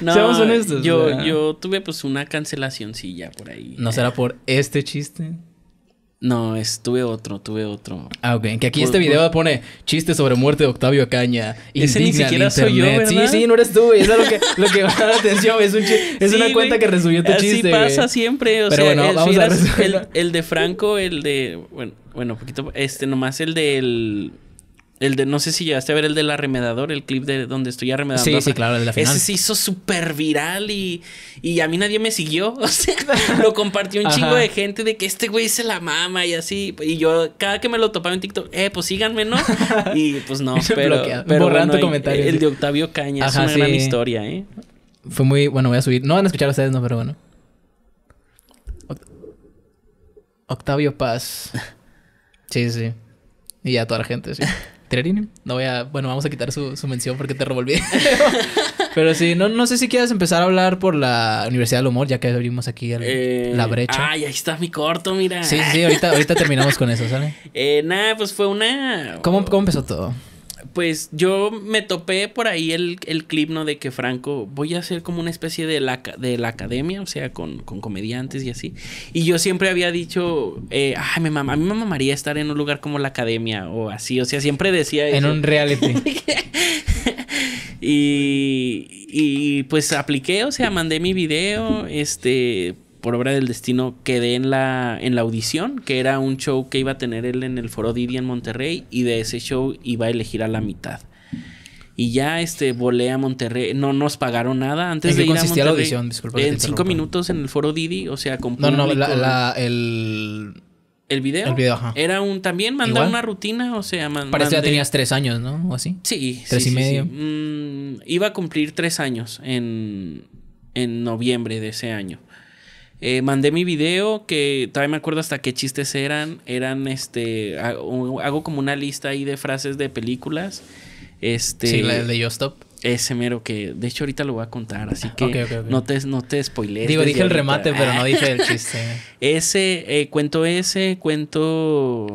No, Seamos honestos. Yo, yo tuve pues una cancelación, ya por ahí. ¿No será por este chiste? No, estuve tuve otro, tuve otro. Ah, ok. Que aquí este video pone chiste sobre muerte de Octavio Caña. Ese ni siquiera soy yo, ¿verdad? Sí, sí, no eres tú, Eso es lo que, lo que va a la atención. Es, un es una cuenta que resubió tu Así chiste, pasa siempre. O sea, el, el, de Franco, el de... Bueno, bueno, poquito... Este, nomás el del... El de, no sé si llegaste a ver el del arremedador, el clip de donde estoy arremedando. Sí, sí, claro, el de la final. Ese se hizo súper viral y, y a mí nadie me siguió. O sea, lo compartió un chingo de gente de que este güey es la mama y así. Y yo, cada que me lo topaba en TikTok, eh, pues síganme, ¿no? Y pues no, pero. Borrando comentarios. El, de Octavio Caña Ajá, es una gran historia, ¿eh? Fue muy. Bueno, voy a subir. No van a escuchar ustedes, no, pero bueno. Octavio Paz. Sí, sí. Y a toda la gente, sí. No voy a. Bueno, vamos a quitar su, mención porque te revolví. Pero sí, no, no sé si quieres empezar a hablar por la Universidad del Humor, ya que abrimos aquí eh, la brecha. Ay, ahí está mi corto, mira. Sí, sí, ahorita, ahorita terminamos con eso, ¿sale? Eh, nada, pues fue una. ¿Cómo, ¿Cómo empezó todo? pues yo me topé por ahí el, el, clip, ¿no? De que Franco, voy a hacer como una especie de la, de la academia, o sea, con, comediantes y así. Y yo siempre había dicho, eh, ay, a mí me mamaría estar en un lugar como la academia o así, o sea, siempre decía... En un reality. y, y pues apliqué, o sea, mandé mi video, este por obra del destino quedé en la, en la audición, que era un show que iba a tener él en el Foro Didi en Monterrey y de ese show iba a elegir a la mitad. Y ya este volé a Monterrey, no nos pagaron nada antes de ir a Monterrey, la audición? Disculpa. En cinco minutos en el Foro Didi, o sea, con No, no, el el video. Era un también mandaba una rutina, o sea, mandó. Parece que ya tenías tres años, ¿no? O así. Sí. Tres y medio. Mm, iba a cumplir tres años en, en noviembre de ese año. Eh, mandé mi video que todavía me acuerdo hasta qué chistes eran. Eran este. Hago, como una lista ahí de frases de películas. Este. Sí, la de Yo Stop. Ese mero que, de hecho, ahorita lo voy a contar, así que no te, no Digo, dije el remate, pero no dije el chiste. ese, eh, cuento ese, cuento.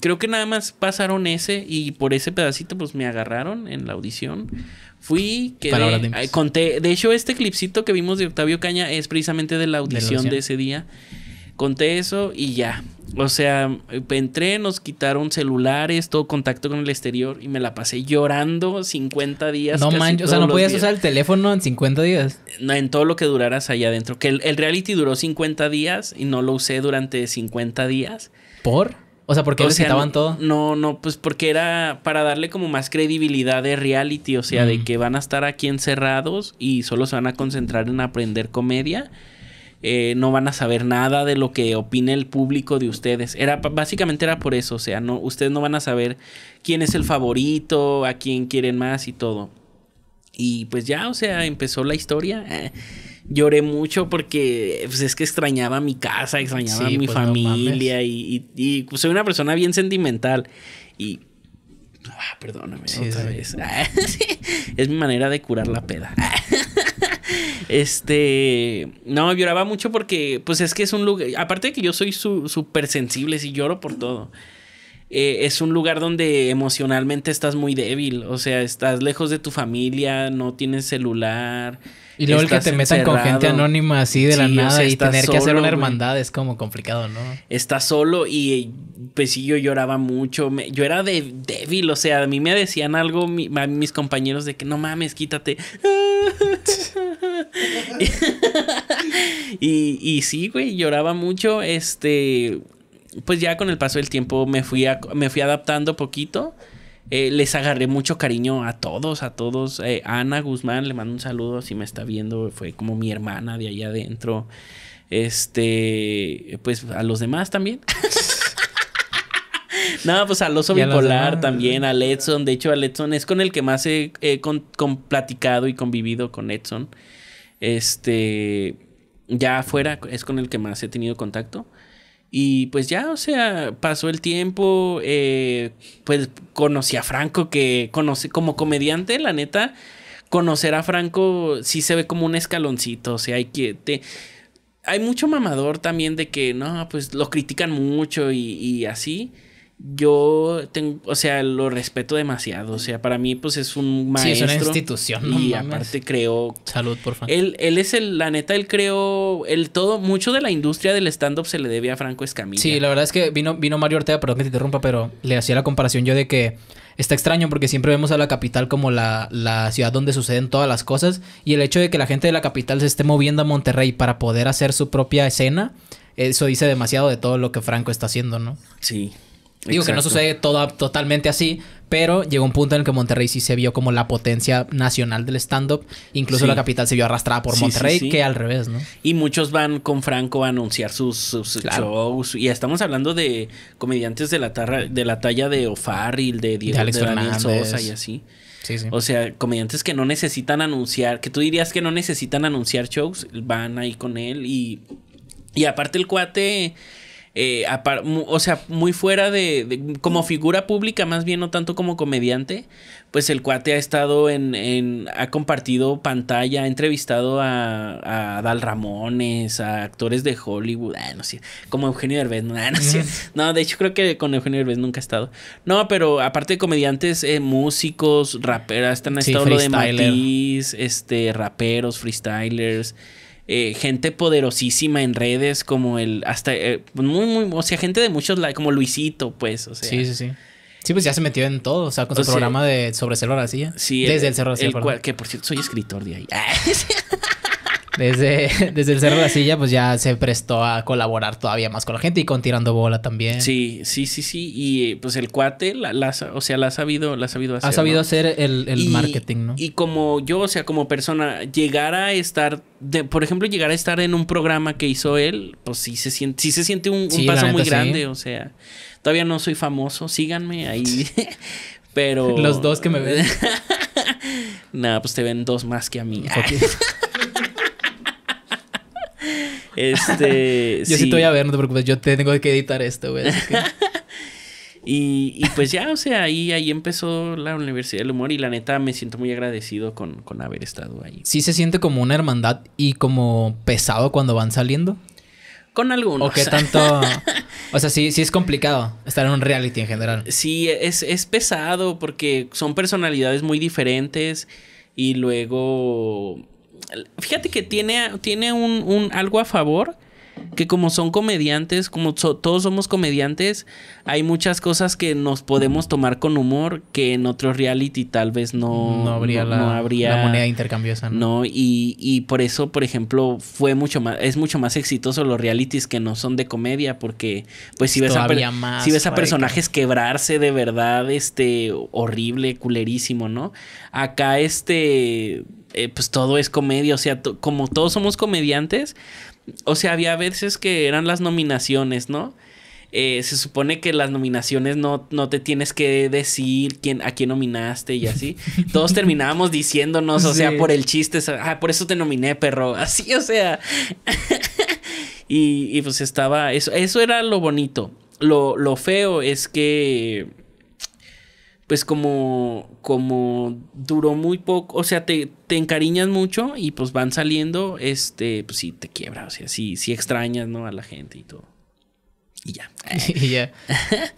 Creo que nada más pasaron ese y por ese pedacito, pues me agarraron en la audición. Fui, que eh, conté. De hecho, este clipcito que vimos de Octavio Caña es precisamente de, la audición. de ese día. Conté eso y ya. O sea, entré, nos quitaron celulares, todo contacto con el exterior y me la pasé llorando 50 días. No manches, o sea, no podías usar el teléfono en 50 días. No, en todo lo que duraras allá adentro. Que el, reality duró 50 días y no lo usé durante 50 días. ¿Por? O sea, porque qué todo. No, no, pues porque era para darle como más credibilidad de reality, o sea, de mm. que van a estar aquí encerrados y solo se van a concentrar en aprender comedia eh, no van a saber nada de lo que opine el público de ustedes. Era, básicamente era por eso, o sea, no, ustedes no van a saber quién es el favorito, a quién quieren más y todo. Y pues ya, o sea, empezó la historia. Eh, lloré mucho porque pues, es que extrañaba mi casa, extrañaba mi pues, familia y, pues, soy una persona bien sentimental. Y ah, perdóname Es mi manera de curar la peda. Este, no, lloraba mucho porque, pues es que es un lugar, aparte de que yo soy súper sensible, y lloro por todo. Eh, es un lugar donde emocionalmente estás muy débil, o sea, estás lejos de tu familia, no tienes celular. Y luego el que te metan con gente anónima así de la nada y tener que hacer una hermandad es como complicado, ¿no? Estás solo y pues sí, yo lloraba mucho. yo era débil, o sea, a mí me decían algo mis compañeros de que no mames, quítate. y sí, güey, lloraba mucho. Este, pues ya con el paso del tiempo me fui, me fui adaptando poquito. Eh, les agarré mucho cariño a todos, a todos. Eh, Ana Guzmán, le mando un saludo si me está viendo, fue como mi hermana de ahí adentro. Este, pues a los demás también. no, pues al oso bipolar también, a Edson. De hecho, a Edson es con el que más he, platicado y convivido con Edson. Este, ya afuera es con el que más he tenido contacto. Y pues ya, o sea, pasó el tiempo, eh, pues conocí a Franco, que conoce como comediante, la neta, conocer a Franco sí se ve como un escaloncito, o sea, hay que... hay mucho mamador también de que, no, pues lo critican mucho y, y así yo tengo, o sea, lo respeto demasiado. O sea, para mí, pues es un maestro. Sí, es una institución, no Y aparte creo... Salud, por favor. Él, él es el, la neta, él creo, el todo, mucho de la industria del stand-up se le debe a Franco Escamilla. Sí, la verdad es que vino, vino Mario Ortega, perdón que te interrumpa, pero le hacía la comparación yo de que está extraño porque siempre vemos a la capital como la, ciudad donde suceden todas las cosas y el hecho de que la gente de la capital se esté moviendo a Monterrey para poder hacer su propia escena, eso dice demasiado de todo lo que Franco está haciendo, ¿no? Sí, Digo que no sucede todo, totalmente así, pero llegó un punto en el que Monterrey sí se vio como la potencia nacional del stand-up. Incluso la capital se vio arrastrada por Monterrey, que al revés, ¿no? Y muchos van con Franco a anunciar sus, shows. Y estamos hablando de comediantes de la, tarra, de la talla de O'Farrill, de Diego de Alex y así. Sí, sí. O sea, comediantes que no necesitan anunciar, que tú dirías que no necesitan anunciar shows, van ahí con él y, y aparte el cuate eh, o sea, muy fuera de, como figura pública, más bien no tanto como comediante, pues el cuate ha estado en, ha compartido pantalla, ha entrevistado a, a Dal Ramones, a actores de Hollywood, ah, no sé, como Eugenio Derbez, ah, no, de hecho creo que con Eugenio Derbez nunca ha estado. No, pero aparte de comediantes, eh, músicos, raperas, están estado lo de Matiz, este, raperos, freestylers. Eh, gente poderosísima en redes, como el. Hasta. Eh, muy, muy. O sea, gente de muchos. Como Luisito, pues. Sí, sí, sí. Sí, pues ya se metió en todo, o sea, con su programa de sobre Cerro desde el, Cerro cual, que por cierto soy escritor de ahí. desde, desde el Cerro de la Silla, pues ya se prestó a colaborar todavía más con la gente y con Tirando Bola también. Sí, sí, sí, sí. Y pues el cuate, la, la o sea, la ha sabido, la ha sabido hacer. Ha sabido hacer el, marketing, ¿no? Y como yo, o sea, como persona, llegar a estar, de, por ejemplo, llegar a estar en un programa que hizo él, pues sí se siente, sí se siente un, paso muy grande, o sea. Todavía no soy famoso, síganme ahí. Pero. Los dos que me ven. Nada, pues te ven dos más que a mí. Este. yo sí. te voy a ver, no te preocupes. Yo tengo que editar esto, güey. y, pues ya, o sea, ahí, ahí empezó la Universidad del Humor y la neta me siento muy agradecido con, con haber estado ahí. Sí se siente como una hermandad y como pesado cuando van saliendo. Con algunos. O qué tanto. o sea, sí, sí es complicado estar en un reality en general. Sí, es, es pesado porque son personalidades muy diferentes. Y luego fíjate que tiene, tiene un, algo a favor que como son comediantes, como todos somos comediantes, hay muchas cosas que nos podemos tomar con humor que en otro reality tal vez no, no, habría, la, habría, la, moneda intercambiosa. No, y, y, por eso, por ejemplo, fue mucho más, es mucho más exitoso los realities que no son de comedia, porque pues si ves, a, si ves a personajes quebrarse de verdad, este, horrible, culerísimo, ¿no? Acá este eh, pues todo es comedia, o sea, como todos somos comediantes, o sea, había veces que eran las nominaciones, ¿no? Eh, se supone que las nominaciones no, no te tienes que decir quién, a quién nominaste y así. Todos terminábamos diciéndonos, o sea, por el chiste, ah, por eso te nominé, perro. Así, o sea. y, pues estaba. Eso, eso era lo bonito. lo feo es que pues como, como duró muy poco, o sea, te, encariñas mucho y pues van saliendo, este, pues sí, te quiebra, o sea, sí, sí extrañas, ¿no? A la gente y todo. Y ya. y ya.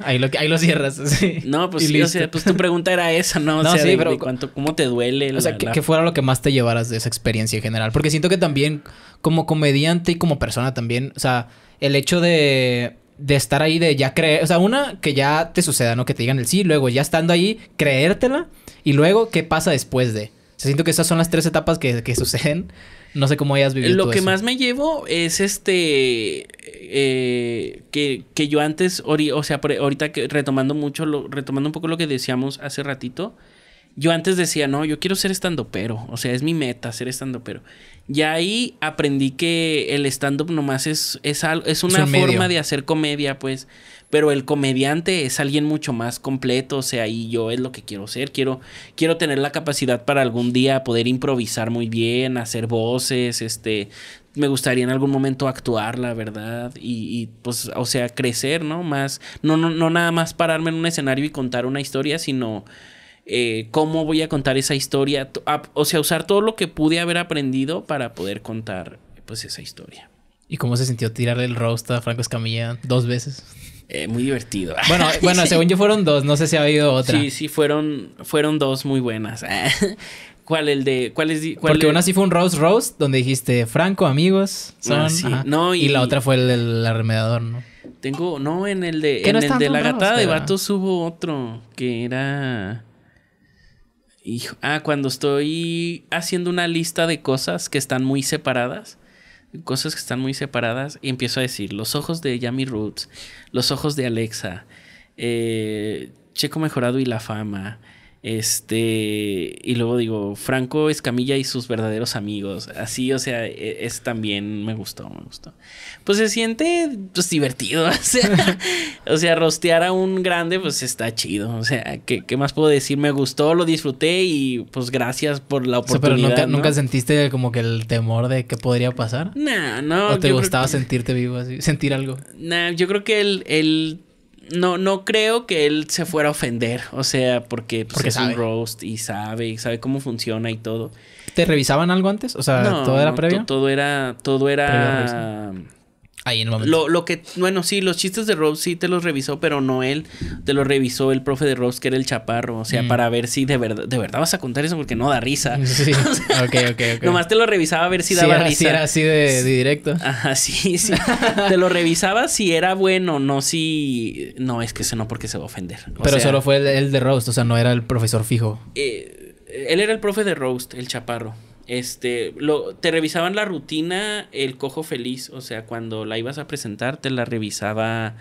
Ahí lo, cierras. No, pues pues tu pregunta era esa, ¿no? O sea, pero cuánto, ¿cómo te duele? o sea, fuera lo que más te llevaras de esa experiencia en general. Porque siento que también, como comediante y como persona también, o sea, el hecho de de estar ahí, de ya creer, o sea, una, que ya te suceda, ¿no? Que te digan el sí, luego ya estando ahí, creértela y luego qué pasa después de. se siento que esas son las tres etapas que, que suceden. No sé cómo hayas vivido. Lo que más me llevo es este. Eh, que, yo antes, o sea, ahorita que retomando mucho, lo, retomando un poco lo que decíamos hace ratito, yo antes decía, no, yo quiero ser pero O sea, es mi meta ser pero Y ahí aprendí que el stand-up nomás es, es, es una forma de hacer comedia, pues. Pero el comediante es alguien mucho más completo. O sea, y yo es lo que quiero ser. Quiero, quiero tener la capacidad para algún día poder improvisar muy bien, hacer voces, este. Me gustaría en algún momento actuar, la verdad. Y, y pues, o sea, crecer, ¿no? Más. No, no, no nada más pararme en un escenario y contar una historia, sino eh, cómo voy a contar esa historia, o sea, usar todo lo que pude haber aprendido para poder contar pues esa historia. ¿Y cómo se sintió tirar el roast a Franco Escamilla dos veces? Eh, muy divertido. Bueno, bueno, según yo fueron dos, no sé si ha habido otra. Sí, sí, fueron, fueron dos muy buenas. ¿Cuál el de cuál cuál Porque una sí fue un roast roast donde dijiste Franco amigos ah, no, y... la otra fue el del arremedador, ¿no? Tengo no en el de en el de la gatada de vatos hubo otro que era ah, cuando estoy haciendo una lista de cosas que están muy separadas, cosas que están muy separadas, y empiezo a decir, los ojos de Yami Roots, los ojos de Alexa, eh, Checo Mejorado y la fama, este, y luego digo, Franco Escamilla y sus verdaderos amigos. Así, o sea, e, es, también me gustó, me gustó. Pues se siente pues, divertido. O sea, rostear a un grande, pues está chido. O sea, ¿qué, ¿qué, más puedo decir? Me gustó, lo disfruté y pues gracias por la oportunidad. pero nunca, sentiste como que el temor de qué podría pasar. No, no. ¿O te gustaba sentirte vivo así? ¿Sentir algo? No, yo creo que el, el no, no creo que él se fuera a ofender. O sea, porque, pues, porque es un roast y sabe, y sabe cómo funciona y todo. ¿Te revisaban algo antes? O sea, todo era previo. Todo era, todo era ahí en el momento. Lo, lo, que, bueno, sí, los chistes de Rose sí te los revisó, pero no él, te los revisó el profe de Rose que era el chaparro, o sea, mm. para ver si de verdad, de verdad vas a contar eso porque no da risa. Sí. Nomás te lo revisaba a ver si daba risa. Sí, era así de, directo. Ajá, sí, sí. te lo revisaba si era bueno, no si. No, es que se no porque se va a ofender. pero solo fue el, de roast o sea, no era el profesor fijo. Eh, él era el profe de Roast, el chaparro este, lo, te revisaban la rutina el cojo feliz, o sea, cuando la ibas a presentar te la revisaba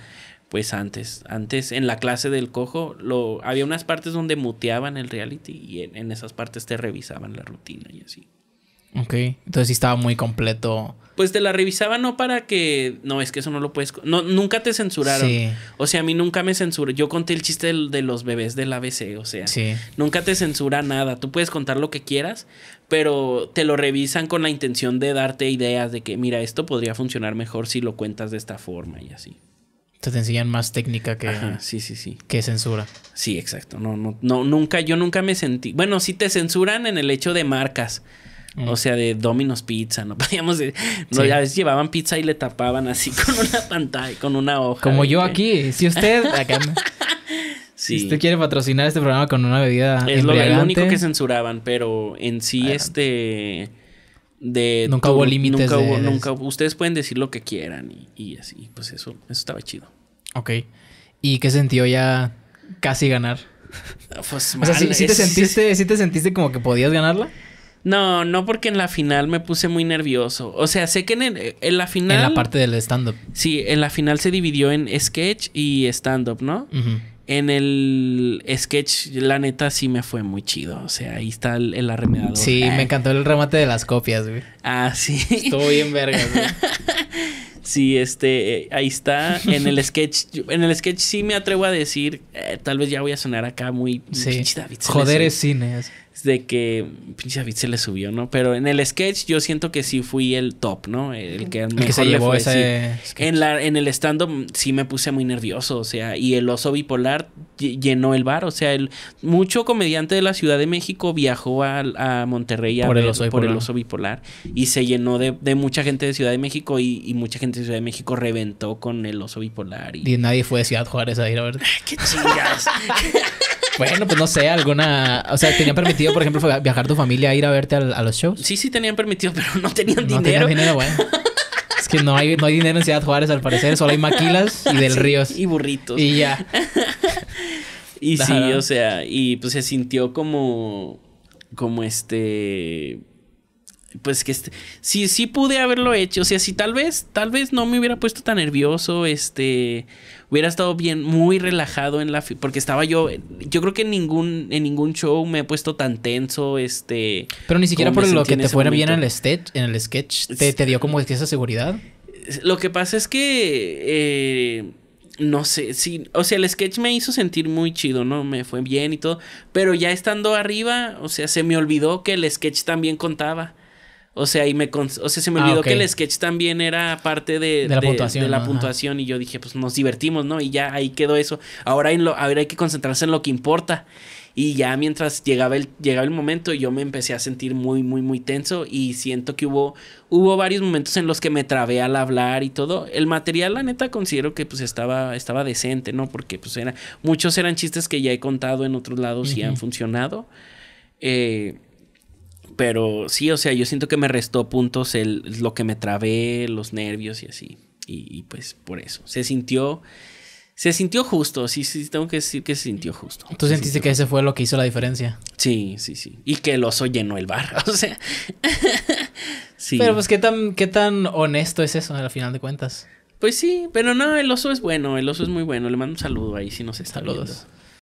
pues antes, antes en la clase del cojo lo había unas partes donde muteaban el reality y en, en esas partes te revisaban la rutina y así. Ok, entonces sí estaba muy completo. Pues te la revisaba no para que... No, es que eso no lo puedes... No, nunca te censuraron. Sí. O sea, a mí nunca me censuraron. Yo conté el chiste de, los bebés del ABC, o sea. Sí. Nunca te censura nada. Tú puedes contar lo que quieras, pero te lo revisan con la intención de darte ideas de que, mira, esto podría funcionar mejor si lo cuentas de esta forma y así. Te, enseñan más técnica que... sí, sí, sí. Que censura. Sí, exacto. No, no, no, nunca, yo nunca me sentí... Bueno, sí te censuran en el hecho de marcas. O sea, de Domino's Pizza, no podíamos... no, a veces llevaban pizza y le tapaban así con una pantalla, con una hoja. Como yo aquí, si usted... Si usted quiere patrocinar este programa con una bebida. Es lo, único que censuraban, pero en sí, este. De nunca hubo límites. Nunca Ustedes pueden decir lo que quieran y, así. Pues eso, eso estaba chido. Ok. ¿Y qué sentió ya casi ganar? Ah, pues O sea, sentiste, ¿sí te sentiste como que podías ganarla? No, no porque en la final me puse muy nervioso. O sea, sé que en, la final... En la parte del stand-up. Sí, en la final se dividió en sketch y stand-up, ¿no? En el sketch, la neta, sí me fue muy chido. O sea, ahí está el, el arremedador. Sí, me ah. encantó el remate de las copias, güey. Ah, sí. Estuvo bien verga, güey. Sí, este, eh, ahí está. En el sketch, en el sketch sí me atrevo a decir, eh, tal vez ya voy a sonar acá muy... Sí. David, Joder es cine de que pinche David se le subió, ¿no? Pero en el sketch yo siento que sí fui el top, ¿no? El que, que se llevó ese en la en el stand up sí me puse muy nervioso, o sea, y el oso bipolar llenó el bar, o sea, el mucho comediante de la Ciudad de México viajó a, Monterrey por, el, oso por el, oso bipolar y se llenó de, mucha gente de Ciudad de México y, y, mucha gente de Ciudad de México reventó con el oso bipolar y, nadie fue de Ciudad Juárez a ir a ver. Qué chingas. Bueno, pues no sé, alguna. O sea, ¿tenían permitido, por ejemplo, viajar tu familia a ir a verte a, los shows? Sí, sí, tenían permitido, pero no tenían dinero. No tenían dinero, bueno. Es que no hay, dinero en Ciudad Juárez, al parecer. Solo hay maquilas y del ríos. Y burritos. Y ya. Y sí, o sea, y pues se sintió como. Como este pues que este, sí, pude haberlo hecho. O sea, si tal vez, tal vez no me hubiera puesto tan nervioso, este, hubiera estado bien, muy relajado en la, porque estaba yo, yo creo que en ningún, en ningún show me he puesto tan tenso, este. Pero ni siquiera por lo que te fuera bien en el sketch, en el sketch, te, dio como esa seguridad. Lo que pasa es que, eh, no sé, o sea, el sketch me hizo sentir muy chido, ¿no? Me fue bien y todo, pero ya estando arriba, o sea, se me olvidó que el sketch también contaba. O sea, y me o sea, se me ah, olvidó que el sketch también era parte de, la, puntuación, y yo dije, pues nos divertimos, ¿no? Y ya ahí quedó eso. Ahora, hay que concentrarse en lo que importa. Y ya mientras llegaba el, llegaba el momento, yo me empecé a sentir muy, muy, muy tenso y siento que hubo, hubo varios momentos en los que me trabé al hablar y todo. El material, la neta, considero que pues estaba, estaba decente, ¿no? Porque pues era, muchos eran chistes que ya he contado en otros lados y han funcionado. Eh, pero sí, o sea, yo siento que me restó puntos el, lo que me trabé, los nervios y así. Y, pues por eso. Se sintió. Se sintió justo, sí, sí, tengo que decir que se sintió justo. ¿Tú sentiste que ese fue lo que hizo la diferencia? Sí, sí, sí. Y que el oso llenó el bar, o sea. sí. Pero pues qué tan, qué tan honesto es eso al final de cuentas. Pues sí, pero no, el oso es bueno, el oso es muy bueno. Le mando un saludo ahí si nos está Saludos.